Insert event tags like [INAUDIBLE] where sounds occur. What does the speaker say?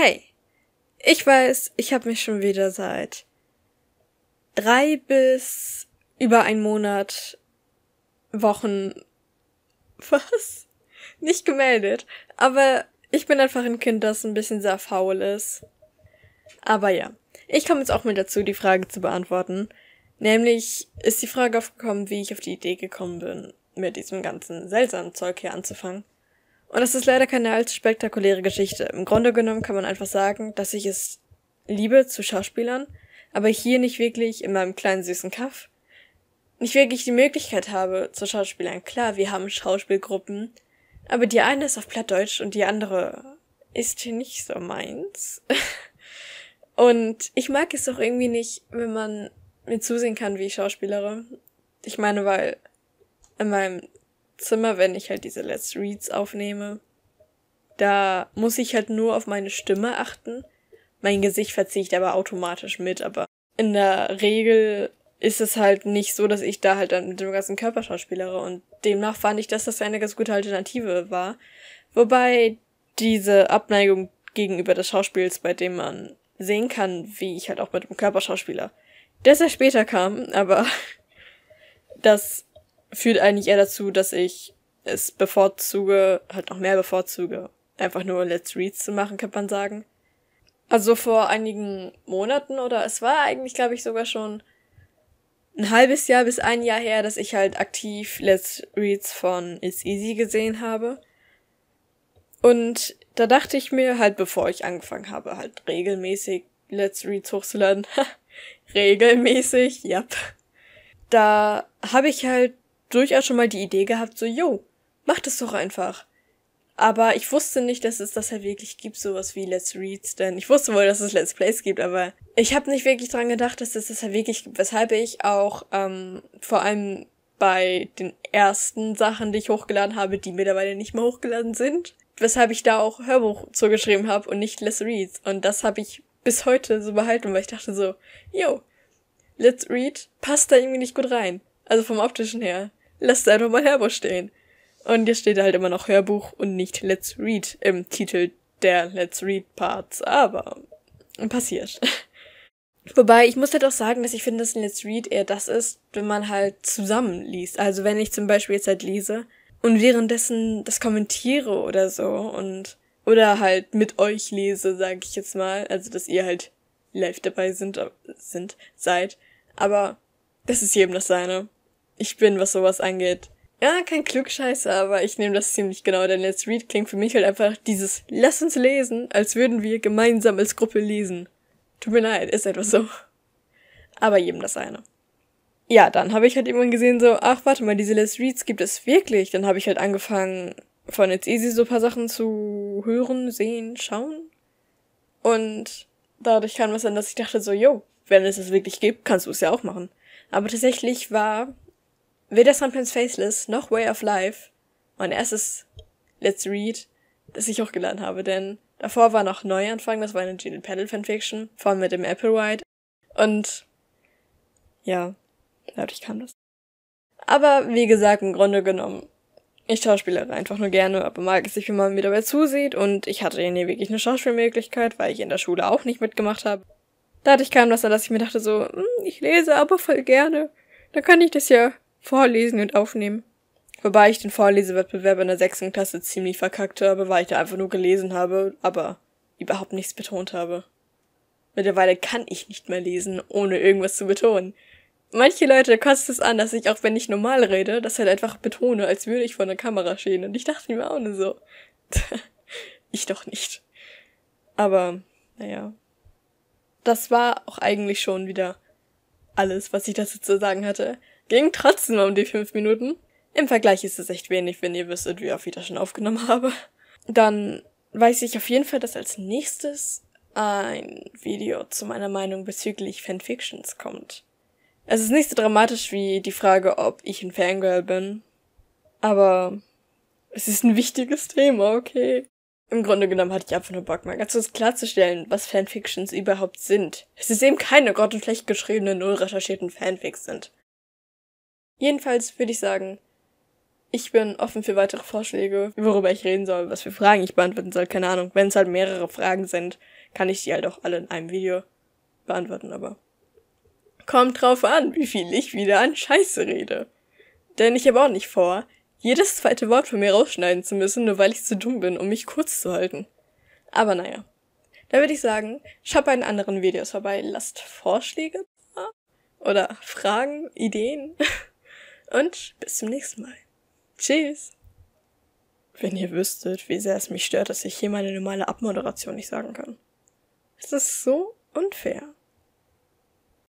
Hey, ich weiß, ich habe mich schon wieder seit drei bis über ein Monat Wochen [LAUGHS] was nicht gemeldet, aber ich bin einfach ein Kind, das ein bisschen sehr faul ist. Aber ja, ich komme jetzt auch mal dazu, die Frage zu beantworten. Nämlich ist die Frage aufgekommen, wie ich auf die Idee gekommen bin, mit diesem ganzen seltsamen Zeug hier anzufangen. Und es ist leider keine allzu spektakuläre Geschichte. Im Grunde genommen kann man einfach sagen, dass ich es liebe zu Schauspielern, aber hier nicht wirklich in meinem kleinen süßen Kaff nicht wirklich die Möglichkeit habe zu Schauspielern. Klar, wir haben Schauspielgruppen, aber die eine ist auf Plattdeutsch und die andere ist hier nicht so meins. [LAUGHS] und ich mag es doch irgendwie nicht, wenn man mir zusehen kann, wie ich schauspielere. Ich meine, weil in meinem Zimmer, wenn ich halt diese Let's Reads aufnehme. Da muss ich halt nur auf meine Stimme achten. Mein Gesicht verziehe ich aber automatisch mit, aber in der Regel ist es halt nicht so, dass ich da halt dann mit dem ganzen Körper schauspielere und demnach fand ich, dass das eine ganz gute Alternative war. Wobei diese Abneigung gegenüber des Schauspiels, bei dem man sehen kann, wie ich halt auch mit dem Körper schauspieler, dass er später kam, aber [LAUGHS] das führt eigentlich eher dazu, dass ich es bevorzuge, halt noch mehr bevorzuge, einfach nur Let's Reads zu machen, kann man sagen. Also vor einigen Monaten oder es war eigentlich, glaube ich, sogar schon ein halbes Jahr bis ein Jahr her, dass ich halt aktiv Let's Reads von It's Easy gesehen habe. Und da dachte ich mir halt, bevor ich angefangen habe, halt regelmäßig Let's Reads hochzuladen. [LAUGHS] regelmäßig, ja. Yep. Da habe ich halt durchaus schon mal die Idee gehabt, so, yo, mach das doch einfach. Aber ich wusste nicht, dass es das halt wirklich gibt, sowas wie Let's Reads, denn ich wusste wohl, dass es Let's Plays gibt, aber ich habe nicht wirklich dran gedacht, dass es das halt wirklich gibt, weshalb ich auch ähm, vor allem bei den ersten Sachen, die ich hochgeladen habe, die mittlerweile nicht mehr hochgeladen sind, weshalb ich da auch Hörbuch zugeschrieben habe und nicht Let's Reads. Und das habe ich bis heute so behalten, weil ich dachte so, yo, Let's Read passt da irgendwie nicht gut rein. Also vom optischen her lass es einfach mal Hörbuch stehen. Und jetzt steht halt immer noch Hörbuch und nicht Let's Read im Titel der Let's Read Parts, aber passiert. [LAUGHS] Wobei, ich muss halt auch sagen, dass ich finde, dass ein Let's Read eher das ist, wenn man halt zusammen liest. Also wenn ich zum Beispiel jetzt halt lese und währenddessen das kommentiere oder so und oder halt mit euch lese, sage ich jetzt mal. Also dass ihr halt live dabei sind, sind, seid. Aber das ist jedem das seine ich bin, was sowas angeht. Ja, kein Klugscheißer, aber ich nehme das ziemlich genau, denn Let's Read klingt für mich halt einfach dieses Lass uns lesen, als würden wir gemeinsam als Gruppe lesen. Tut mir leid, ist etwas so. Aber jedem das eine. Ja, dann habe ich halt irgendwann gesehen so, ach warte mal, diese Let's Reads gibt es wirklich. Dann habe ich halt angefangen, von It's Easy so ein paar Sachen zu hören, sehen, schauen. Und dadurch kam es dann, dass ich dachte so, yo, wenn es es wirklich gibt, kannst du es ja auch machen. Aber tatsächlich war weder Sometimes Faceless noch Way of Life, mein erstes Let's Read, das ich hochgeladen habe, denn davor war noch Neuanfang, das war eine Jaded Paddle Fanfiction, vor allem mit dem Applewhite. Und ja, dadurch kam das. Aber wie gesagt, im Grunde genommen, ich schauspiele einfach nur gerne, aber mag es nicht, wenn man mir dabei zusieht und ich hatte ja nie wirklich eine Schauspielmöglichkeit, weil ich in der Schule auch nicht mitgemacht habe. Dadurch kam das dann, dass ich mir dachte so, hm, ich lese aber voll gerne, dann kann ich das ja Vorlesen und Aufnehmen. Wobei ich den Vorlesewettbewerb in der sechsten Klasse ziemlich verkackt habe, weil ich da einfach nur gelesen habe, aber überhaupt nichts betont habe. Mittlerweile kann ich nicht mehr lesen, ohne irgendwas zu betonen. Manche Leute kostet es an, dass ich, auch wenn ich normal rede, das halt einfach betone, als würde ich vor einer Kamera stehen. Und ich dachte mir auch nur so. [LAUGHS] ich doch nicht. Aber, naja. Das war auch eigentlich schon wieder alles, was ich dazu zu sagen hatte. Ging trotzdem um die fünf Minuten. Im Vergleich ist es echt wenig, wenn ihr wisst, wie oft ich das schon aufgenommen habe. Dann weiß ich auf jeden Fall, dass als nächstes ein Video zu meiner Meinung bezüglich Fanfictions kommt. Es ist nicht so dramatisch wie die Frage, ob ich ein Fangirl bin. Aber es ist ein wichtiges Thema, okay? Im Grunde genommen hatte ich einfach nur Bock, mal ganz kurz klarzustellen, was Fanfictions überhaupt sind. Es ist eben keine grottenschlecht geschriebenen, null recherchierten Fanfics sind. Jedenfalls würde ich sagen, ich bin offen für weitere Vorschläge, worüber ich reden soll, was für Fragen ich beantworten soll, keine Ahnung. Wenn es halt mehrere Fragen sind, kann ich die halt auch alle in einem Video beantworten, aber kommt drauf an, wie viel ich wieder an Scheiße rede. Denn ich habe auch nicht vor, jedes zweite Wort von mir rausschneiden zu müssen, nur weil ich zu dumm bin, um mich kurz zu halten. Aber naja. Da würde ich sagen, schaut bei den anderen Videos vorbei, lasst Vorschläge oder Fragen, Ideen. [LAUGHS] Und bis zum nächsten Mal. Tschüss. Wenn ihr wüsstet, wie sehr es mich stört, dass ich hier meine normale Abmoderation nicht sagen kann. Es ist so unfair.